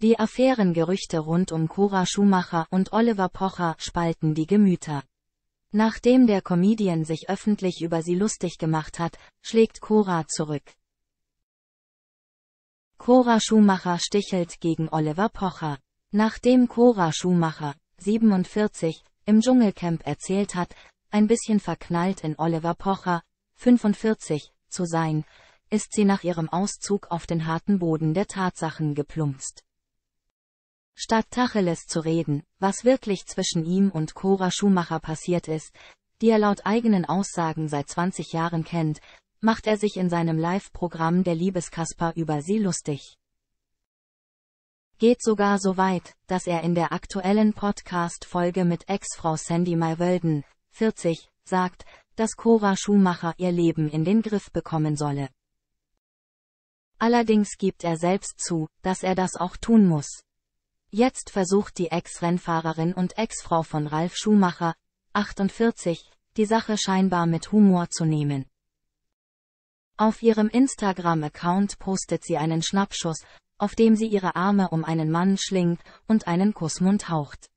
Die Affärengerüchte rund um Cora Schumacher und Oliver Pocher spalten die Gemüter. Nachdem der Comedian sich öffentlich über sie lustig gemacht hat, schlägt Cora zurück. Cora Schumacher stichelt gegen Oliver Pocher. Nachdem Cora Schumacher, 47, im Dschungelcamp erzählt hat, ein bisschen verknallt in Oliver Pocher, 45, zu sein, ist sie nach ihrem Auszug auf den harten Boden der Tatsachen geplumpst. Statt Tacheles zu reden, was wirklich zwischen ihm und Cora Schumacher passiert ist, die er laut eigenen Aussagen seit 20 Jahren kennt, macht er sich in seinem Live-Programm Der Liebeskasper über sie lustig. Geht sogar so weit, dass er in der aktuellen Podcast-Folge mit Ex-Frau Sandy Mywelden, 40, sagt, dass Cora Schumacher ihr Leben in den Griff bekommen solle. Allerdings gibt er selbst zu, dass er das auch tun muss. Jetzt versucht die Ex-Rennfahrerin und Ex-Frau von Ralf Schumacher, 48, die Sache scheinbar mit Humor zu nehmen. Auf ihrem Instagram-Account postet sie einen Schnappschuss, auf dem sie ihre Arme um einen Mann schlingt und einen Kussmund haucht.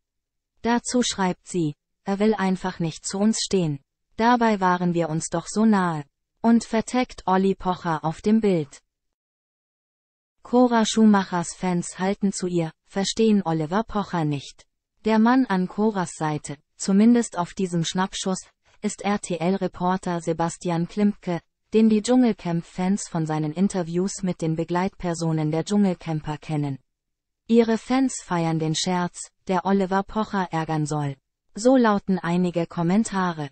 Dazu schreibt sie, er will einfach nicht zu uns stehen. Dabei waren wir uns doch so nahe. Und verteckt Olli Pocher auf dem Bild. Cora Schumachers Fans halten zu ihr, verstehen Oliver Pocher nicht. Der Mann an Coras Seite, zumindest auf diesem Schnappschuss, ist RTL-Reporter Sebastian Klimke, den die Dschungelcamp-Fans von seinen Interviews mit den Begleitpersonen der Dschungelcamper kennen. Ihre Fans feiern den Scherz, der Oliver Pocher ärgern soll. So lauten einige Kommentare.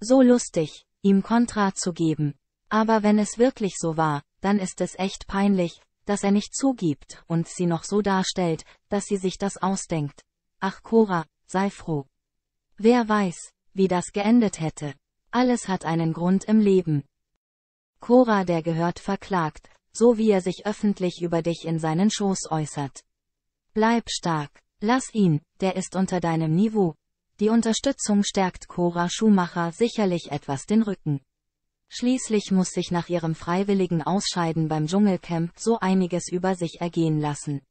So lustig, ihm Kontra zu geben. Aber wenn es wirklich so war, dann ist es echt peinlich, dass er nicht zugibt und sie noch so darstellt, dass sie sich das ausdenkt. Ach Cora, sei froh. Wer weiß, wie das geendet hätte. Alles hat einen Grund im Leben. Cora der gehört verklagt, so wie er sich öffentlich über dich in seinen Schoß äußert. Bleib stark, lass ihn, der ist unter deinem Niveau. Die Unterstützung stärkt Cora Schumacher sicherlich etwas den Rücken. Schließlich muss sich nach ihrem freiwilligen Ausscheiden beim Dschungelcamp so einiges über sich ergehen lassen.